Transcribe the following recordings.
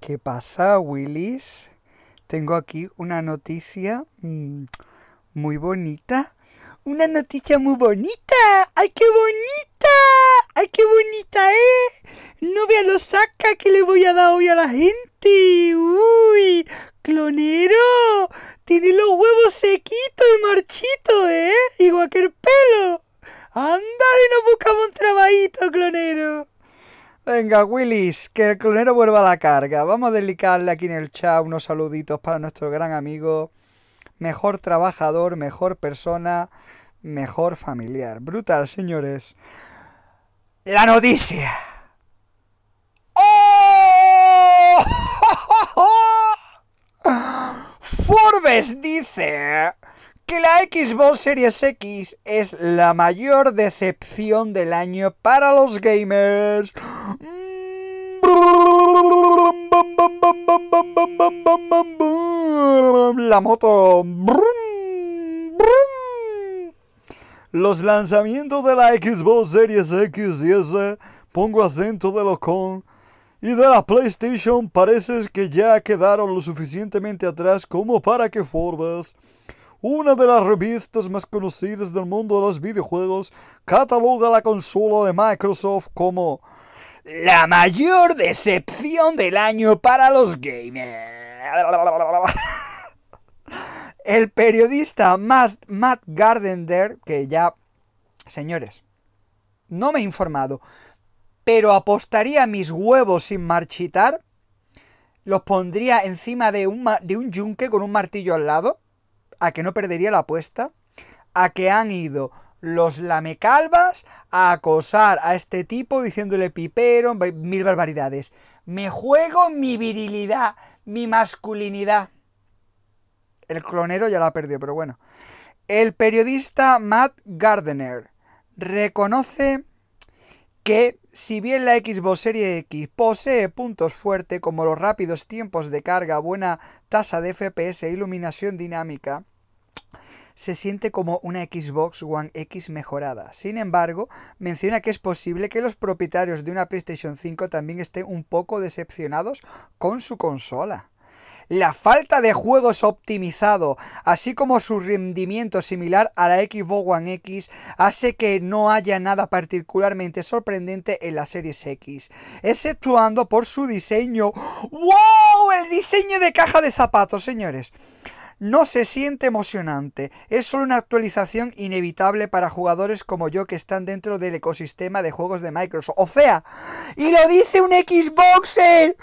¿Qué pasa, Willis? Tengo aquí una noticia mm, muy bonita. Una noticia muy bonita. ¡Ay, qué bonita! ¡Ay, qué bonita es! Eh! No vea lo saca que le voy a dar hoy a la gente. ¡Uy! ¡Clonero! Tiene los huevos sequitos y marchitos. Venga, Willis, que el clonero vuelva a la carga. Vamos a dedicarle aquí en el chat unos saluditos para nuestro gran amigo, mejor trabajador, mejor persona, mejor familiar. Brutal, señores. La noticia. ¡Oh! Forbes dice que la Xbox Series X es la mayor decepción del año para los gamers. La moto. Los lanzamientos de la Xbox Series X y S, pongo acento de los con, y de la PlayStation parece que ya quedaron lo suficientemente atrás como para que formas una de las revistas más conocidas del mundo de los videojuegos, cataloga la consola de Microsoft como la mayor decepción del año para los gamers. El periodista Matt Gardender, que ya, señores, no me he informado, pero apostaría mis huevos sin marchitar, los pondría encima de un, de un yunque con un martillo al lado a que no perdería la apuesta, a que han ido los lamecalvas a acosar a este tipo diciéndole pipero, mil barbaridades. Me juego mi virilidad, mi masculinidad. El clonero ya la perdió, pero bueno. El periodista Matt Gardner reconoce que si bien la Xbox Series X posee puntos fuertes como los rápidos tiempos de carga, buena tasa de FPS e iluminación dinámica, se siente como una Xbox One X mejorada. Sin embargo, menciona que es posible que los propietarios de una PlayStation 5 también estén un poco decepcionados con su consola. La falta de juegos optimizado, así como su rendimiento similar a la Xbox One X, hace que no haya nada particularmente sorprendente en la Series X, exceptuando por su diseño. ¡Wow! El diseño de caja de zapatos, señores. No se siente emocionante, es solo una actualización inevitable para jugadores como yo que están dentro del ecosistema de juegos de Microsoft. O sea, y lo dice un Xboxer.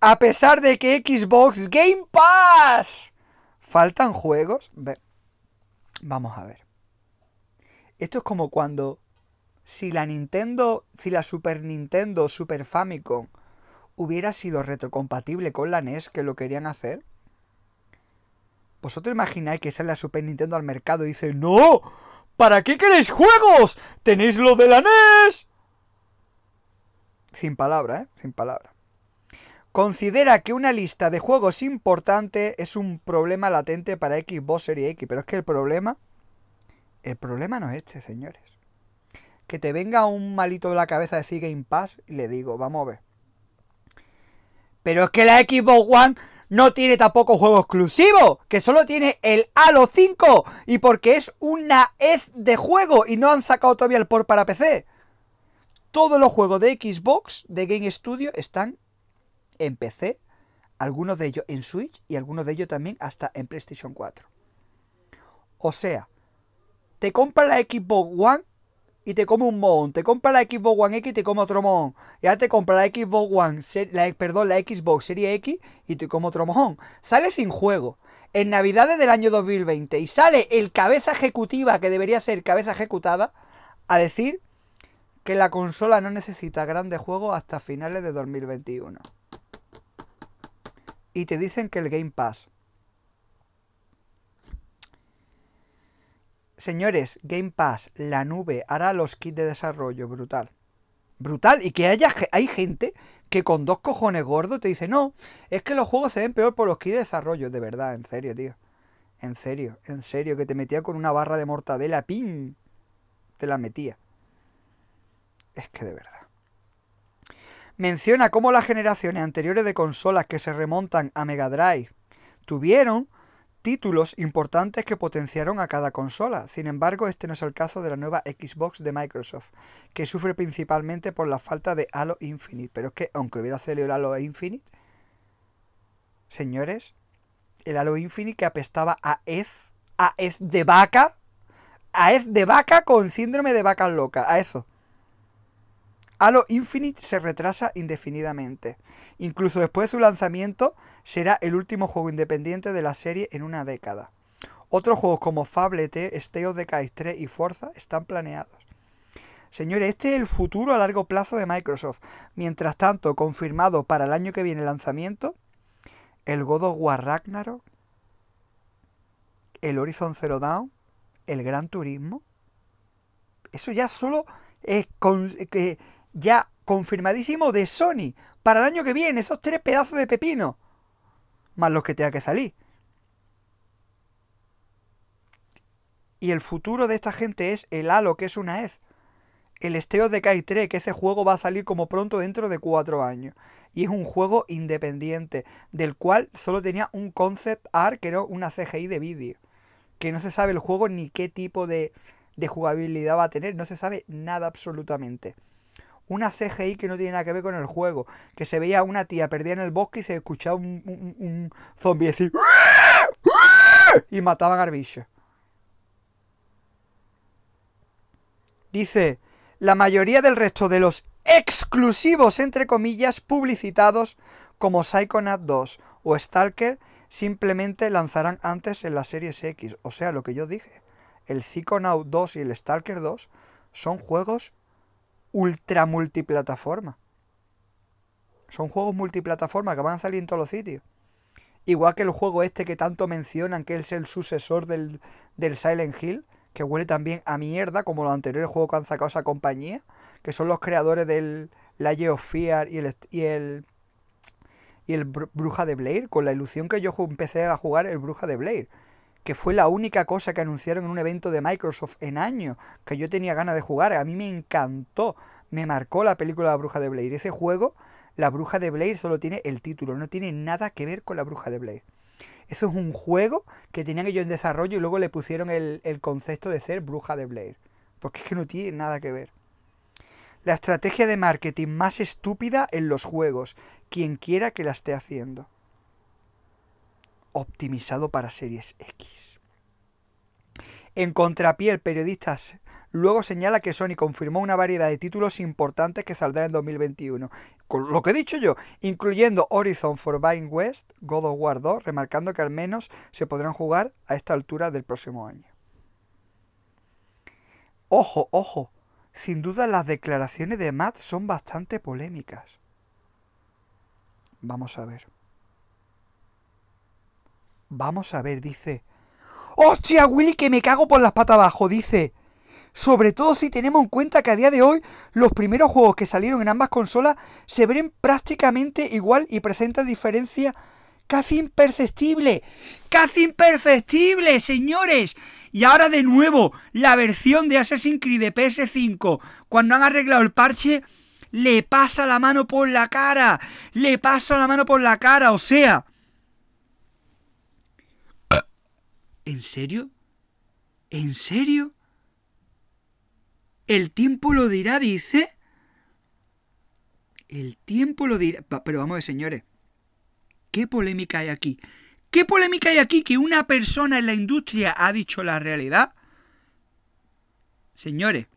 A pesar de que Xbox Game Pass. ¿Faltan juegos? Vamos a ver. Esto es como cuando si la Nintendo, si la Super Nintendo, Super Famicom hubiera sido retrocompatible con la NES que lo querían hacer? ¿Vosotros imagináis que sale la Super Nintendo al mercado y dice, ¡No! ¿Para qué queréis juegos? ¡Tenéis lo de la NES! Sin palabra, ¿eh? Sin palabra. Considera que una lista de juegos importante es un problema latente para Xbox Series X, pero es que el problema... El problema no es este, señores. Que te venga un malito de la cabeza de decir Game Pass y le digo, vamos a ver. Pero es que la Xbox One no tiene tampoco juego exclusivo, que solo tiene el Halo 5, y porque es una ez de juego y no han sacado todavía el port para PC. Todos los juegos de Xbox, de Game Studio, están en PC, algunos de ellos en Switch y algunos de ellos también hasta en PlayStation 4. O sea, te compras la Xbox One y te come un mon, te compra la Xbox One X y te come otro mon, ya te compra la Xbox One, la, perdón, la Xbox Series X y te come otro mojón. Sale sin juego. En Navidades del año 2020 y sale el cabeza ejecutiva que debería ser cabeza ejecutada a decir que la consola no necesita grandes juegos hasta finales de 2021. Y te dicen que el Game Pass Señores, Game Pass, la nube, hará los kits de desarrollo, brutal. Brutal, y que haya hay gente que con dos cojones gordos te dice, no, es que los juegos se ven peor por los kits de desarrollo, de verdad, en serio, tío. En serio, en serio, que te metía con una barra de mortadela, ¡pim! Te la metía. Es que de verdad. Menciona cómo las generaciones anteriores de consolas que se remontan a Mega Drive tuvieron títulos importantes que potenciaron a cada consola. Sin embargo, este no es el caso de la nueva Xbox de Microsoft, que sufre principalmente por la falta de Halo Infinite. Pero es que, aunque hubiera salido el Halo Infinite, señores, el Halo Infinite que apestaba a Ez, a es de vaca, a es de vaca con síndrome de vaca loca, a eso. Halo Infinite se retrasa indefinidamente. Incluso después de su lanzamiento, será el último juego independiente de la serie en una década. Otros juegos como Fable T, Stay of y Forza están planeados. Señores, este es el futuro a largo plazo de Microsoft. Mientras tanto, confirmado para el año que viene el lanzamiento, el God of War Ragnarok, el Horizon Zero Dawn, el Gran Turismo. Eso ya solo es que ya confirmadísimo de Sony para el año que viene, esos tres pedazos de pepino, más los que tenga que salir. Y el futuro de esta gente es el Halo, que es una vez El Esteo de Kai 3, que ese juego va a salir como pronto dentro de cuatro años. Y es un juego independiente, del cual solo tenía un concept art, que era una CGI de vídeo. Que no se sabe el juego ni qué tipo de, de jugabilidad va a tener, no se sabe nada absolutamente. Una CGI que no tiene nada que ver con el juego. Que se veía a una tía perdida en el bosque y se escuchaba un, zombie decir... ¡Ah! ¡Ah! Y mataba a Dice, la mayoría del resto de los exclusivos, entre comillas, publicitados como Psychonaut 2 o Stalker, simplemente lanzarán antes en la Series X. O sea, lo que yo dije, el Psychonaut 2 y el Stalker 2 son juegos ultra multiplataforma. Son juegos multiplataforma que van a salir en todos los sitios. Igual que el juego este que tanto mencionan, que es el sucesor del, Silent Hill, que huele también a mierda, como los anteriores juegos que han sacado esa compañía, que son los creadores del la of y y el, y el Bruja de Blair, con la ilusión que yo empecé a jugar el Bruja de Blair que fue la única cosa que anunciaron en un evento de Microsoft en años, que yo tenía ganas de jugar, a mí me encantó, me marcó la película La Bruja de Blair. Ese juego, La Bruja de Blair solo tiene el título, no tiene nada que ver con La Bruja de Blair. Eso es un juego que tenían ellos en desarrollo y luego le pusieron el, el concepto de ser Bruja de Blair, porque es que no tiene nada que ver. La estrategia de marketing más estúpida en los juegos, quien quiera que la esté haciendo optimizado para series X. En contrapiel, periodistas luego señala que Sony confirmó una variedad de títulos importantes que saldrán en 2021, con lo que he dicho yo, incluyendo Horizon Forbidden West, God of War 2, remarcando que al menos se podrán jugar a esta altura del próximo año. Ojo, ojo, sin duda las declaraciones de Matt son bastante polémicas. Vamos a ver. Vamos a ver, dice. ¡Hostia, Willy, que me cago por las patas abajo! Dice. Sobre todo si tenemos en cuenta que a día de hoy los primeros juegos que salieron en ambas consolas se ven prácticamente igual y presentan diferencias casi imperceptible, casi imperceptible, señores. Y ahora de nuevo, la versión de Assassin's Creed de PS5, cuando han arreglado el parche, le pasa la mano por la cara, le pasa la mano por la cara, o sea, ¿En serio? ¿En serio? El tiempo lo dirá, dice. El tiempo lo dirá. Pero vamos, señores. ¿Qué polémica hay aquí? ¿Qué polémica hay aquí que una persona en la industria ha dicho la realidad? Señores,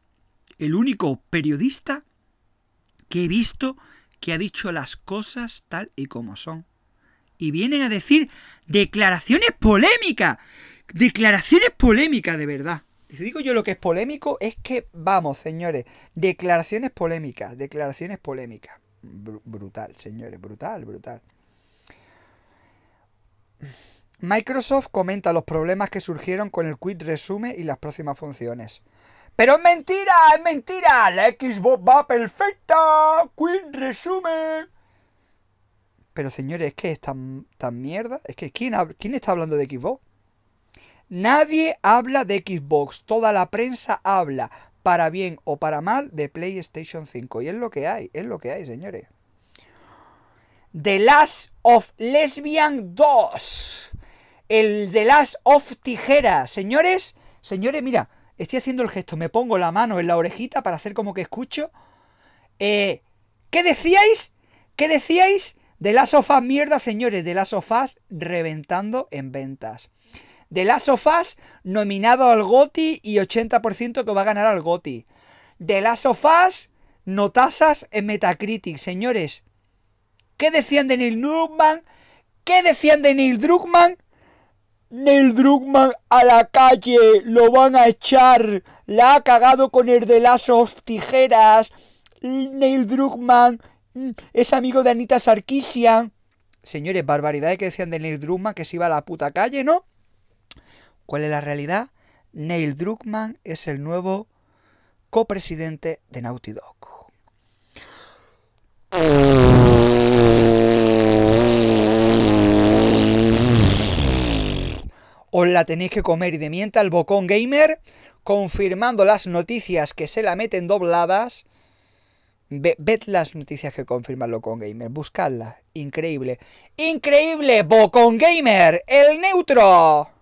el único periodista que he visto que ha dicho las cosas tal y como son. Y vienen a decir declaraciones polémicas. Declaraciones polémicas, de verdad. Si digo yo lo que es polémico, es que, vamos, señores, declaraciones polémicas, declaraciones polémicas. brutal, señores, brutal, brutal. Microsoft comenta los problemas que surgieron con el Quit Resume y las próximas funciones. Pero es mentira, es mentira. La Xbox va perfecta. Quit Resume. Pero señores, es que es tan, tan mierda. Es que ¿quién, ¿quién está hablando de Xbox? Nadie habla de Xbox, toda la prensa habla, para bien o para mal, de PlayStation 5. Y es lo que hay, es lo que hay, señores. The Last of Lesbian 2. El The Last of Tijeras. Señores, señores, mira, estoy haciendo el gesto, me pongo la mano en la orejita para hacer como que escucho. Eh, ¿Qué decíais? ¿Qué decíais? De las sofás mierda, señores, de las sofás reventando en ventas. The Last of nominado al GOTI y 80% que va a ganar al GOTI. De Last of Us notasas en Metacritic, señores. ¿Qué decían de Neil Druckmann? ¿Qué decían de Neil Druckmann? Neil Druckmann a la calle, lo van a echar. La ha cagado con el de of tijeras. Neil Druckmann mm, es amigo de Anita Sarkisian. Señores, barbaridades que decían de Neil Druckmann que se iba a la puta calle, ¿no? ¿Cuál es la realidad? Neil Druckmann es el nuevo copresidente de Naughty Dog. Os la tenéis que comer y de mienta el Bocón Gamer, confirmando las noticias que se la meten dobladas. ved las noticias que confirma el Bocón Gamer, buscadlas. Increíble. Increíble, Bocón Gamer, el neutro.